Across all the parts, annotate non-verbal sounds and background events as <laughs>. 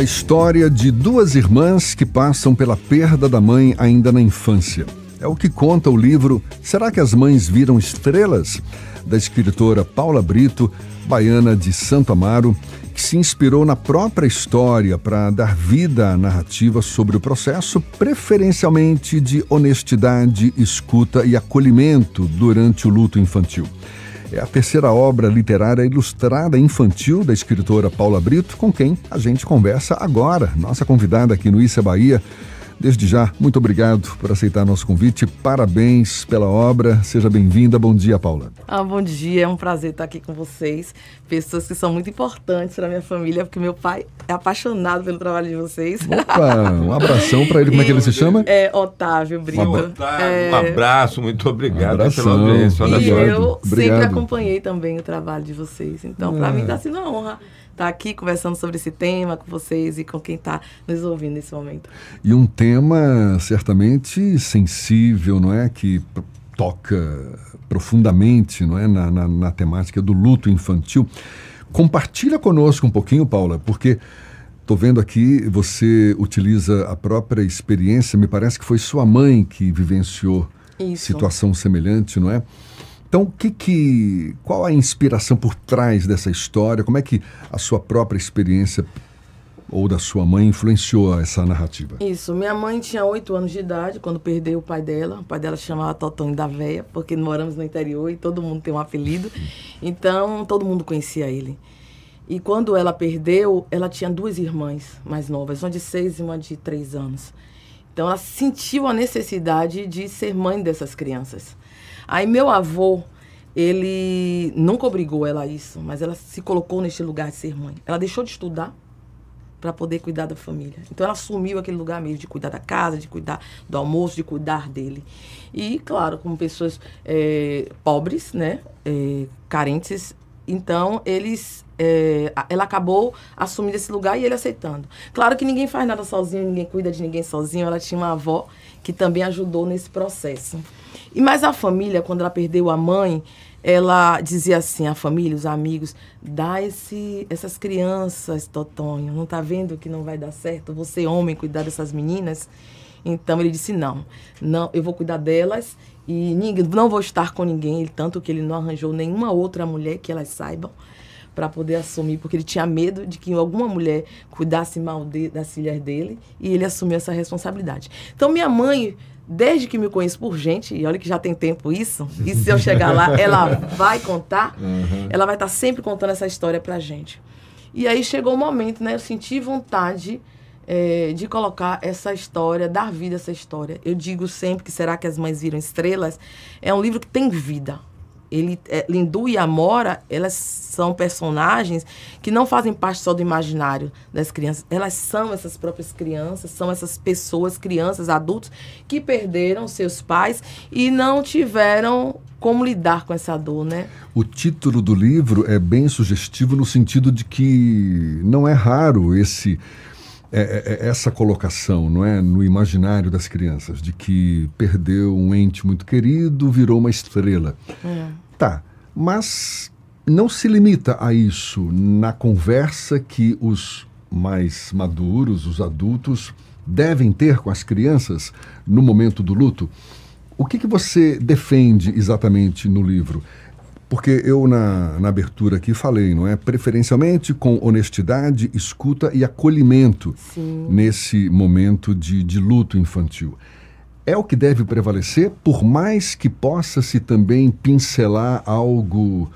a história de duas irmãs que passam pela perda da mãe ainda na infância. É o que conta o livro Será que as Mães Viram Estrelas? da escritora Paula Brito, baiana de Santo Amaro, que se inspirou na própria história para dar vida à narrativa sobre o processo, preferencialmente de honestidade, escuta e acolhimento durante o luto infantil é a terceira obra literária ilustrada infantil da escritora Paula Brito, com quem a gente conversa agora. Nossa convidada aqui no Isa é Bahia Desde já, muito obrigado por aceitar nosso convite. Parabéns pela obra. Seja bem-vinda. Bom dia, Paula. Ah, bom dia. É um prazer estar aqui com vocês. Pessoas que são muito importantes na minha família, porque meu pai é apaixonado pelo trabalho de vocês. Opa, um abração para ele. Como é que ele se chama? É Otávio Brito. Um, Otávio, é... um abraço, muito obrigado pela audiência. E eu obrigado. sempre acompanhei também o trabalho de vocês. Então, para mim está é. sendo uma honra estar tá aqui conversando sobre esse tema com vocês e com quem está nos ouvindo nesse momento. E um tema certamente sensível, não é? Que toca profundamente não é? na, na, na temática do luto infantil. Compartilha conosco um pouquinho, Paula, porque. Estou vendo aqui, você utiliza a própria experiência, me parece que foi sua mãe que vivenciou Isso. situação semelhante, não é? Então, o que que, qual a inspiração por trás dessa história? Como é que a sua própria experiência ou da sua mãe influenciou essa narrativa? Isso. Minha mãe tinha oito anos de idade quando perdeu o pai dela. O pai dela chamava Totão da Véia, porque moramos no interior e todo mundo tem um apelido. Então, todo mundo conhecia ele. E quando ela perdeu, ela tinha duas irmãs mais novas, uma de seis e uma de três anos. Então, ela sentiu a necessidade de ser mãe dessas crianças. Aí meu avô, ele nunca obrigou ela a isso, mas ela se colocou neste lugar de ser mãe. Ela deixou de estudar para poder cuidar da família. Então ela assumiu aquele lugar mesmo de cuidar da casa, de cuidar do almoço, de cuidar dele. E claro, como pessoas é, pobres, né, é, carentes, então eles é, ela acabou assumindo esse lugar e ele aceitando. Claro que ninguém faz nada sozinho, ninguém cuida de ninguém sozinho. Ela tinha uma avó que também ajudou nesse processo. E mais a família, quando ela perdeu a mãe, ela dizia assim, a família, os amigos, dá esse, essas crianças, Totonho, não tá vendo que não vai dar certo? Você, homem, cuidar dessas meninas? Então ele disse, não, não, eu vou cuidar delas e ninguém, não vou estar com ninguém, tanto que ele não arranjou nenhuma outra mulher que elas saibam para poder assumir, porque ele tinha medo de que alguma mulher cuidasse mal de, das filhas dele e ele assumiu essa responsabilidade. Então, minha mãe, desde que me conheço por gente, e olha que já tem tempo isso, e se eu chegar lá, <laughs> ela vai contar, uhum. ela vai estar tá sempre contando essa história para gente. E aí chegou o um momento, né? Eu senti vontade é, de colocar essa história, dar vida a essa história. Eu digo sempre que Será que as Mães Viram Estrelas é um livro que tem vida. Ele, é, Lindu e Amora, elas são personagens que não fazem parte só do imaginário das crianças. Elas são essas próprias crianças, são essas pessoas, crianças, adultos, que perderam seus pais e não tiveram como lidar com essa dor, né? O título do livro é bem sugestivo no sentido de que não é raro esse é, é, é, essa colocação, não é, no imaginário das crianças de que perdeu um ente muito querido, virou uma estrela. É. Tá, mas não se limita a isso na conversa que os mais maduros, os adultos, devem ter com as crianças no momento do luto. O que, que você defende exatamente no livro? Porque eu, na, na abertura aqui, falei, não é? Preferencialmente com honestidade, escuta e acolhimento Sim. nesse momento de, de luto infantil é o que deve prevalecer, por mais que possa se também pincelar algo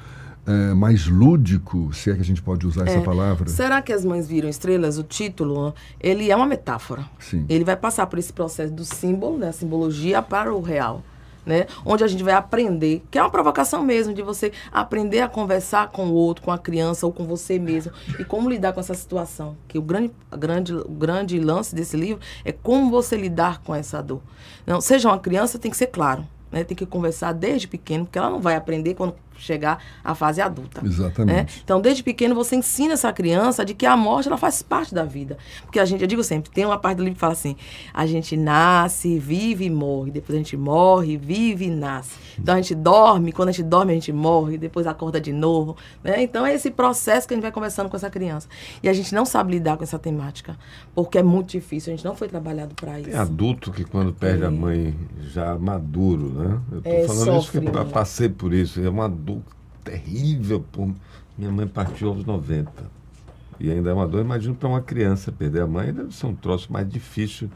é, mais lúdico, se é que a gente pode usar é. essa palavra. Será que as mães viram estrelas? O título, ele é uma metáfora. Sim. Ele vai passar por esse processo do símbolo, da né, simbologia para o real né? Onde a gente vai aprender, que é uma provocação mesmo de você aprender a conversar com o outro, com a criança ou com você mesmo e como lidar com essa situação. Que o grande, grande, grande lance desse livro é como você lidar com essa dor. Não, seja uma criança, tem que ser claro. Né, tem que conversar desde pequeno, porque ela não vai aprender quando chegar à fase adulta. Né? Exatamente. Né? Então, desde pequeno, você ensina essa criança de que a morte ela faz parte da vida. Porque a gente, eu digo sempre, tem uma parte do livro que fala assim: a gente nasce, vive e morre, depois a gente morre, vive e nasce. Então, a gente dorme, quando a gente dorme, a gente morre, depois acorda de novo. Né? Então, é esse processo que a gente vai conversando com essa criança. E a gente não sabe lidar com essa temática, porque é muito difícil, a gente não foi trabalhado para isso. Tem adulto que, quando perde é. a mãe já é maduro, né? Eu estou é, falando sofre, isso porque eu né? passei por isso. É uma dor terrível. Por... Minha mãe partiu aos 90. E ainda é uma dor, imagino, para uma criança perder a mãe, deve ser um troço mais difícil.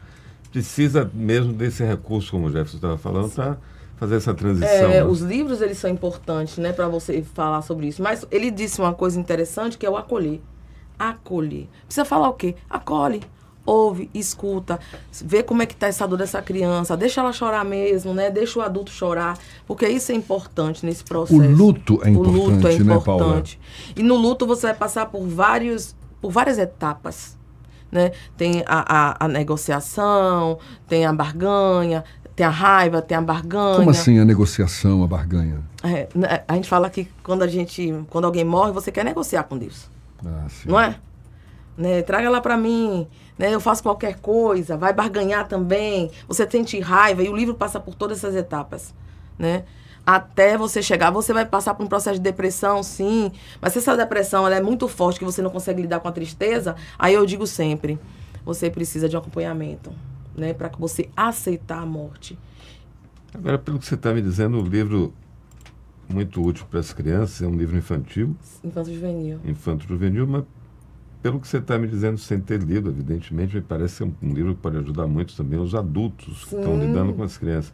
Precisa mesmo desse recurso, como o Jefferson estava falando, para fazer essa transição. É, né? Os livros eles são importantes, né, para você falar sobre isso. Mas ele disse uma coisa interessante que é o acolher. Acolher. Precisa falar o quê? Acolhe ouve, escuta, vê como é que está essa dor dessa criança, deixa ela chorar mesmo, né? Deixa o adulto chorar, porque isso é importante nesse processo. O luto é o importante, luto é importante. né, Paula? E no luto você vai passar por vários, por várias etapas. Né? Tem a, a, a negociação, tem a barganha, tem a raiva, tem a barganha. Como assim a negociação, a barganha? É, né, a gente fala que quando a gente, quando alguém morre, você quer negociar com Deus. Ah, não é? Né? Traga ela para mim, né? Eu faço qualquer coisa, vai barganhar também. Você sente raiva e o livro passa por todas essas etapas, né? Até você chegar, você vai passar por um processo de depressão, sim. Mas se essa depressão ela é muito forte, que você não consegue lidar com a tristeza, aí eu digo sempre, você precisa de um acompanhamento, né? Para que você aceitar a morte. Agora, pelo que você está me dizendo, o livro muito útil para as crianças, é um livro infantil. Infanto juvenil. Infanto juvenil, mas pelo que você está me dizendo, sem ter lido, evidentemente, me parece um, um livro que pode ajudar muito também os adultos que estão lidando com as crianças.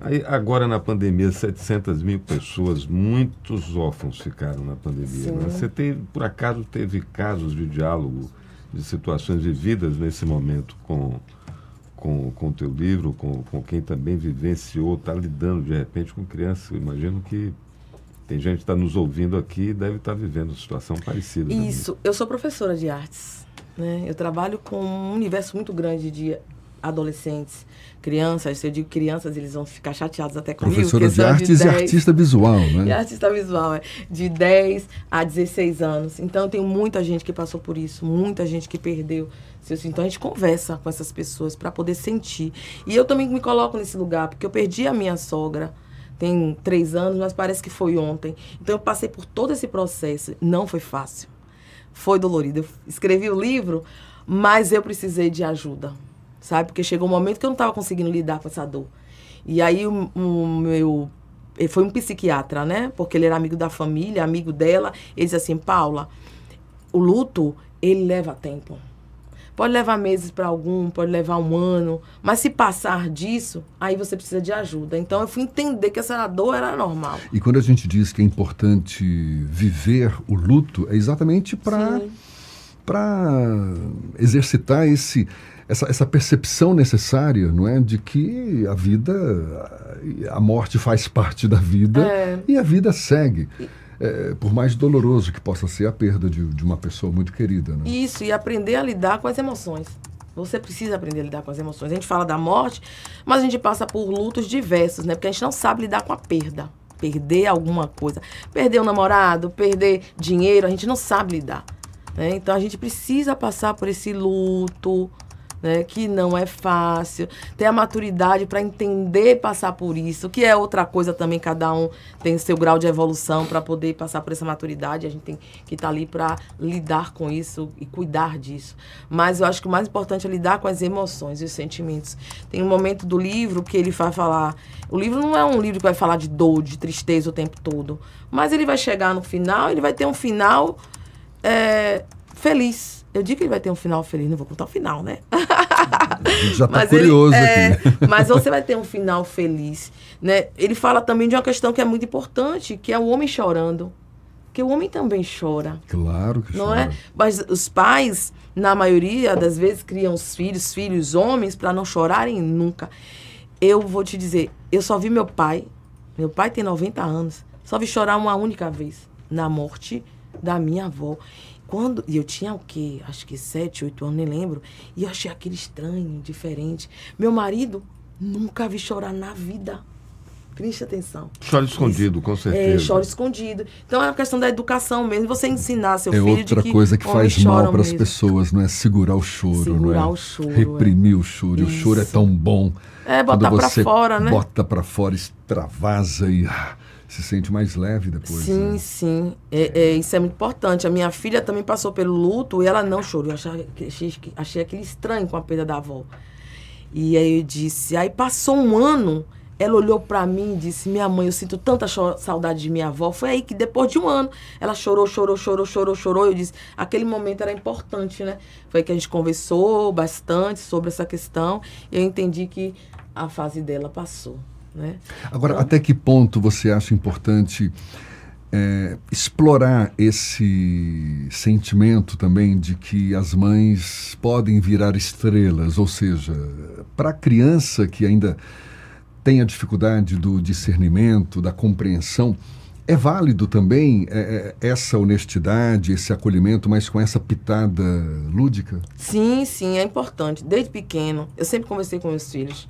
Aí, agora, na pandemia, 700 mil pessoas, muitos órfãos ficaram na pandemia. Né? Você teve, por acaso teve casos de diálogo, de situações vividas nesse momento com com, com o teu livro, com, com quem também vivenciou, está lidando de repente com criança. Eu imagino que tem gente que está nos ouvindo aqui e deve estar tá vivendo uma situação parecida. Né, isso. Também. Eu sou professora de artes. Né? Eu trabalho com um universo muito grande de adolescentes, crianças. Se eu digo crianças, eles vão ficar chateados até comigo. Professora de artes de 10, e artista visual, né? <laughs> E artista visual, é. De 10 a 16 anos. Então, tem muita gente que passou por isso, muita gente que perdeu. Então, a gente conversa com essas pessoas para poder sentir. E eu também me coloco nesse lugar, porque eu perdi a minha sogra tem três anos, mas parece que foi ontem. Então eu passei por todo esse processo. Não foi fácil. Foi dolorido. Eu escrevi o livro, mas eu precisei de ajuda, sabe? Porque chegou um momento que eu não estava conseguindo lidar com essa dor. E aí o, meu foi um psiquiatra, né? Porque ele era amigo da família, amigo dela. Ele disse assim, Paula, o luto ele leva tempo. Pode levar meses para algum, pode levar um ano, mas se passar disso, aí você precisa de ajuda. Então eu fui entender que essa dor era normal. E quando a gente diz que é importante viver o luto, é exatamente para para exercitar esse, essa, essa, percepção necessária, não é, de que a vida, a morte faz <laughs> parte da vida é. e a vida segue. E é, por mais doloroso que possa ser a perda de, de uma pessoa muito querida. Né? Isso, e aprender a lidar com as emoções. Você precisa aprender a lidar com as emoções. A gente fala da morte, mas a gente passa por lutos diversos, né? Porque a gente não sabe lidar com a perda. Perder alguma coisa. Perder um namorado, perder dinheiro, a gente não sabe lidar. Né? Então a gente precisa passar por esse luto, né? Que não é fácil, ter a maturidade para entender passar por isso, que é outra coisa também, cada um tem seu grau de evolução para poder passar por essa maturidade, a gente tem que estar tá ali para lidar com isso e cuidar disso. Mas eu acho que o mais importante é lidar com as emoções e os sentimentos. Tem um momento do livro que ele vai falar, o livro não é um livro que vai falar de dor, de tristeza o tempo todo, mas ele vai chegar no final, ele vai ter um final é, feliz eu digo que ele vai ter um final feliz, não vou contar o final, né? Já tá mas curioso ele, é, aqui. Né? Mas você vai ter um final feliz, né? Ele fala também de uma questão que é muito importante, que é o homem chorando. Porque o homem também chora. Claro que não chora. Não é? Mas os pais, na maioria das vezes, criam os filhos, filhos homens, para não chorarem nunca. Eu vou te dizer, eu só vi meu pai, meu pai tem 90 anos, só vi chorar uma única vez, na morte da minha avó. Quando, e eu tinha o quê? Acho que sete, oito anos, nem lembro. E eu achei aquele estranho, diferente. Meu marido nunca vi chorar na vida. Preste atenção. Chora escondido, Isso. com é, certeza. É, chora escondido. Então é uma questão da educação mesmo, você ensinar seu é filho. É outra coisa que faz mal para as pessoas, não é segurar o choro, segurar não é? O choro, Reprimir é. o choro. Isso. O choro é, é tão bom. É, botar para fora, né? Bota para fora, extravasa e. Ah, se sente mais leve depois. Sim, né? sim. É, é, isso é muito importante. A minha filha também passou pelo luto e ela não chorou. Eu achei, achei, achei estranho com a perda da avó. E aí eu disse. Aí passou um ano, ela olhou para mim e disse: Minha mãe, eu sinto tanta saudade de minha avó. Foi aí que depois de um ano, ela chorou, chorou, chorou, chorou, chorou. Eu disse: Aquele momento era importante, né? Foi aí que a gente conversou bastante sobre essa questão. E eu entendi que a fase dela passou. Né? Agora, então, até que ponto você acha importante é, explorar esse sentimento também de que as mães podem virar estrelas? Ou seja, para a criança que ainda tem a dificuldade do discernimento, da compreensão, é válido também é, é, essa honestidade, esse acolhimento, mas com essa pitada lúdica? Sim, sim, é importante. Desde pequeno, eu sempre conversei com meus filhos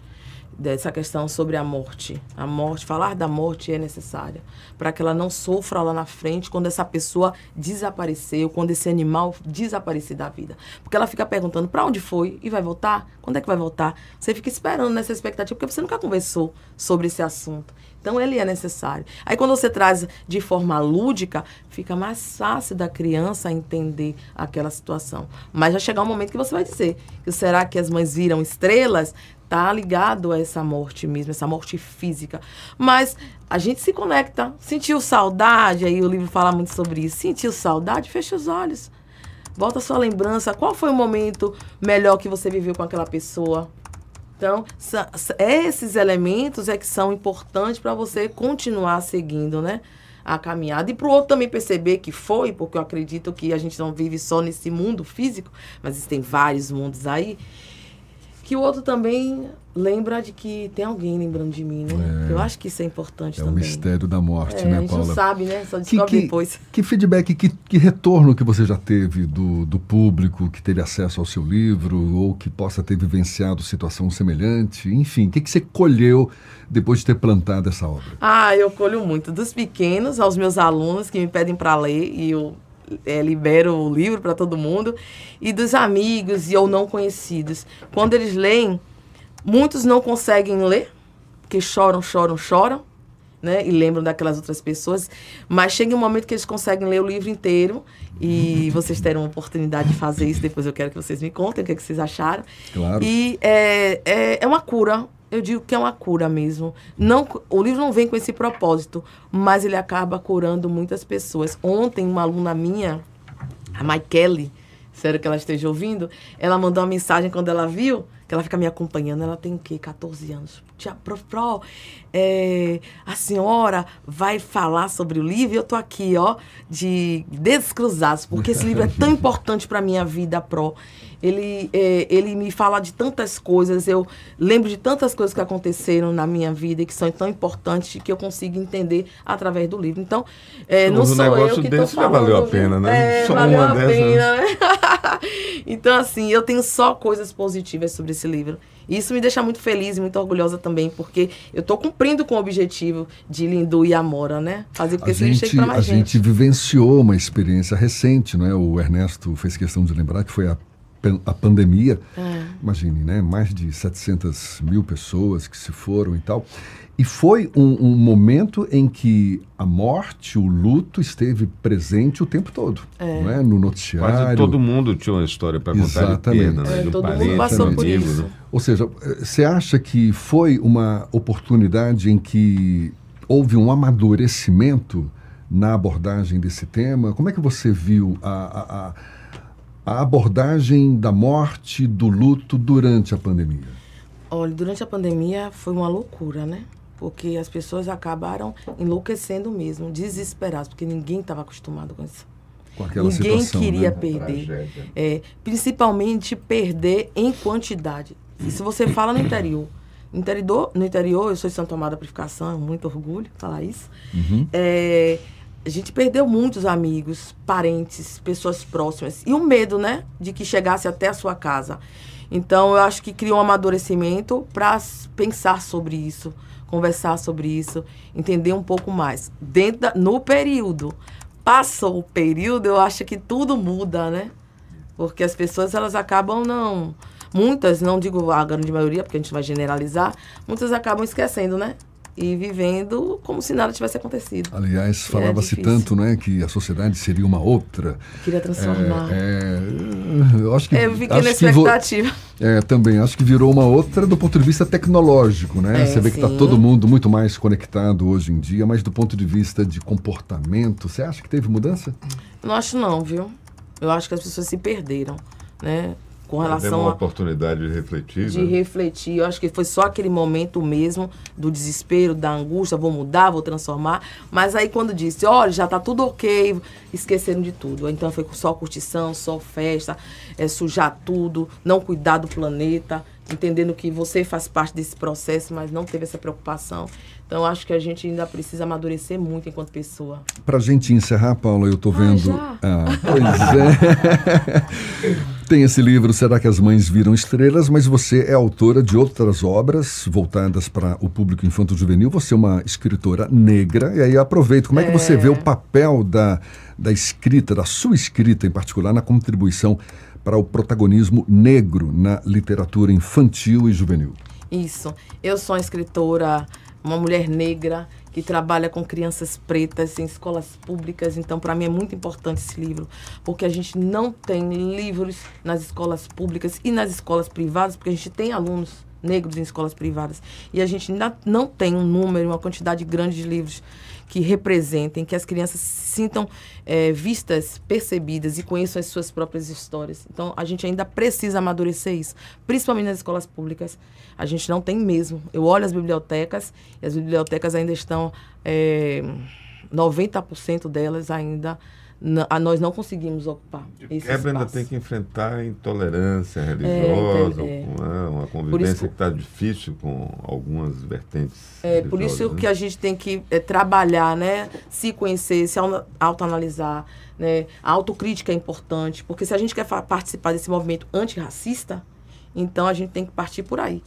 dessa questão sobre a morte. A morte, falar da morte é necessária para que ela não sofra lá na frente quando essa pessoa desapareceu, quando esse animal desaparecer da vida. Porque ela fica perguntando para onde foi e vai voltar? Quando é que vai voltar? Você fica esperando nessa expectativa porque você nunca conversou sobre esse assunto. Então ele é necessário. Aí quando você traz de forma lúdica, fica mais fácil da criança entender aquela situação. Mas já chegar um momento que você vai dizer, será que as mães viram estrelas? tá ligado a essa morte mesmo, essa morte física. Mas a gente se conecta. Sentiu saudade, aí o livro fala muito sobre isso. Sentiu saudade, fecha os olhos. Volta a sua lembrança. Qual foi o momento melhor que você viveu com aquela pessoa? Então, esses elementos é que são importantes para você continuar seguindo, né? A caminhada. E para o outro também perceber que foi, porque eu acredito que a gente não vive só nesse mundo físico, mas existem vários mundos aí que o outro também lembra de que tem alguém lembrando de mim, né? É, eu acho que isso é importante é também. É o mistério da morte, é, né, Paula? A gente Paula? não sabe, né? Só descobre que, que, depois. Que feedback, que, que retorno que você já teve do, do público que teve acesso ao seu livro ou que possa ter vivenciado situação semelhante? Enfim, o que, que você colheu depois de ter plantado essa obra? Ah, eu colho muito. Dos pequenos aos meus alunos que me pedem para ler e eu é, libero o livro para todo mundo, e dos amigos e ou não conhecidos. Quando eles leem, muitos não conseguem ler, porque choram, choram, choram, né? E lembram daquelas outras pessoas. Mas chega um momento que eles conseguem ler o livro inteiro e <laughs> vocês terão a oportunidade de fazer isso. Depois eu quero que vocês me contem o que, é que vocês acharam. Claro. E é, é, é uma cura, eu digo que é uma cura mesmo. Não, o livro não vem com esse propósito, mas ele acaba curando muitas pessoas. Ontem, uma aluna minha, a Maikele, espero que ela esteja ouvindo, ela mandou uma mensagem quando ela viu, que ela fica me acompanhando, ela tem o quê? 14 anos. Tia, pro pro, é, a senhora vai falar sobre o livro, eu tô aqui, ó, de descruzados, porque esse livro é tão <laughs> importante para minha vida, pro ele, é, ele me fala de tantas coisas, eu lembro de tantas coisas que aconteceram na minha vida e que são tão importantes que eu consigo entender através do livro. Então, é, não sou eu que desse falando, já valeu a pena, né? É, só valeu uma a dessa. Né? pena. Né? <laughs> então, assim, eu tenho só coisas positivas sobre esse livro. isso me deixa muito feliz e muito orgulhosa também, porque eu estou cumprindo com o objetivo de Lindu e Amora, né? Fazer com que esse livro chegue para mais a gente. A gente vivenciou uma experiência recente, não é? O Ernesto fez questão de lembrar que foi a a pandemia. É. Imagine, né? Mais de 700 mil pessoas que se foram e tal. E foi um, um, momento em que a morte, o luto esteve presente o tempo todo, é. não é? No noticiário. Quase todo mundo tinha uma história para contar Exatamente. de perda, né? É, todo parente, mundo passou um por isso. Né? Ou seja, você acha que foi uma oportunidade em que houve um amadurecimento na abordagem desse tema? Como é que você viu a, a, a a abordagem da morte, do luto durante a pandemia? Olha, durante a pandemia foi uma loucura, né? Porque as pessoas acabaram enlouquecendo mesmo, desesperadas, porque ninguém estava acostumado com isso. Com aquela ninguém situação, né? queria né? perder. É, principalmente perder em quantidade. E se você fala no interior, no interior, no interior eu sou de São Tomás da Purificação, muito orgulho falar isso. Uhum. É, a gente perdeu muitos amigos, parentes, pessoas próximas. E o medo, né? De que chegasse até a sua casa. Então, eu acho que criou um amadurecimento para pensar sobre isso, conversar sobre isso, entender um pouco mais. Dentro da, no período. Passou o período, eu acho que tudo muda, né? Porque as pessoas, elas acabam não... Muitas, não digo a grande maioria, porque a gente vai generalizar, muitas acabam esquecendo, né? e vivendo como se nada tivesse acontecido. Aliás, é falava-se tanto, né, que a sociedade seria uma outra. Queria transformar. É, é, eu acho que. É, eu fiquei na expectativa. Que, é, também, acho que virou uma outra do ponto de vista tecnológico, né? É, você vê tá sim. que está todo mundo muito mais conectado hoje em dia, mas do ponto de vista de comportamento, você acha que teve mudança? Não acho não, viu? Eu acho que as pessoas se perderam, né? com tá relação Deu uma oportunidade de refletir. De né? refletir. Eu acho que foi só aquele momento mesmo do desespero, da angústia, vou mudar, vou transformar. Mas aí quando disse, olha, já está tudo ok, esqueceram de tudo. Então foi só curtição, só festa, é, sujar tudo, não cuidar do planeta, entendendo que você faz parte desse processo, mas não teve essa preocupação. Então acho que a gente ainda precisa amadurecer muito enquanto pessoa. Para gente encerrar, Paula, eu estou ah, vendo. Ah, ah <laughs> pois é. <laughs> Tem esse livro, Será que as Mães Viram Estrelas? Mas você é autora de outras obras voltadas para o público infanto-juvenil. Você é uma escritora negra. E aí aproveito, como é, é que você vê o é. papel da, da escrita, da sua escrita em particular, na contribuição para o protagonismo negro na literatura infantil e juvenil? Isso. Eu sou uma escritora, uma mulher negra que trabalha com crianças pretas em escolas públicas. Então, para mim é muito importante esse livro, porque a gente não tem livros nas escolas públicas e nas escolas privadas, porque a gente tem alunos negros em escolas privadas. E a gente ainda não tem um número, uma quantidade grande de livros que representem, que as crianças se sintam é, vistas, percebidas e conheçam as suas próprias histórias. Então, a gente ainda precisa amadurecer isso, principalmente nas escolas públicas. A gente não tem mesmo. Eu olho as bibliotecas e as bibliotecas ainda estão. É, 90% delas ainda a nós não conseguimos ocupar. De esse quebra espaço. ainda tem que enfrentar a intolerância religiosa, é, é, é. uma convivência que está difícil com algumas vertentes. É, por isso né? que a gente tem que é, trabalhar, né? se conhecer, se autoanalisar. Né? A autocrítica é importante, porque se a gente quer participar desse movimento antirracista, então a gente tem que partir por aí.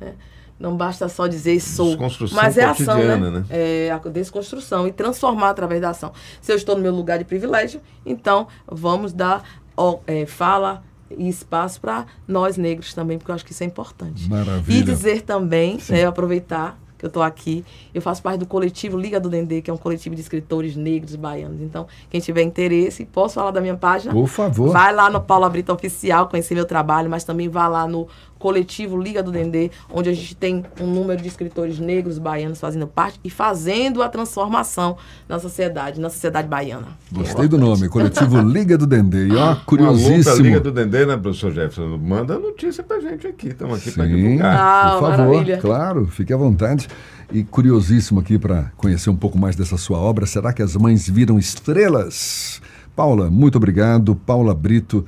Né? Não basta só dizer sou, mas é ação, né? né? É a desconstrução e transformar através da ação. Se eu estou no meu lugar de privilégio, então vamos dar ó, é, fala e espaço para nós negros também, porque eu acho que isso é importante. Maravilha. E dizer também, né, aproveitar que eu estou aqui, eu faço parte do coletivo Liga do Dendê, que é um coletivo de escritores negros baianos. Então, quem tiver interesse, posso falar da minha página? Por favor. Vai lá no Paula Brito Oficial, conhecer meu trabalho, mas também vá lá no coletivo Liga do Dendê, onde a gente tem um número de escritores negros baianos fazendo parte e fazendo a transformação na sociedade, na sociedade baiana. Gostei do nome, coletivo <laughs> Liga do Dendê. E ó, curiosíssimo. Liga do Dendê, né, professor Jefferson? Manda notícia pra gente aqui, estamos aqui para divulgar. Ah, Por favor, maravilha. claro, fique à vontade. E curiosíssimo aqui para conhecer um pouco mais dessa sua obra, será que as mães viram estrelas? Paula, muito obrigado. Paula Brito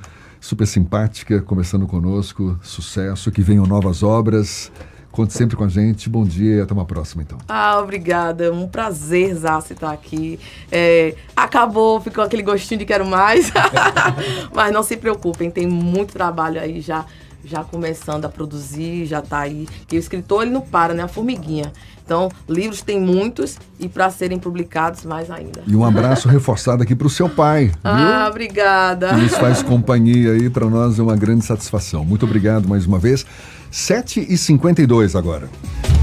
super simpática, conversando conosco. Sucesso, que venham novas obras. Conte sempre com a gente. Bom dia e até uma próxima, então. Ah, obrigada. Um prazer, Zassi, estar tá aqui. É, acabou, ficou aquele gostinho de quero mais. <laughs> Mas não se preocupem, tem muito trabalho aí já já começando a produzir, já está aí. E o escritor, ele não para, né? A formiguinha. Então, livros tem muitos e para serem publicados mais ainda. E um abraço <laughs> reforçado aqui para o seu pai. Viu? Ah, obrigada. Que nos faz companhia aí, para nós é uma grande satisfação. Muito obrigado mais uma vez. 7h52 agora.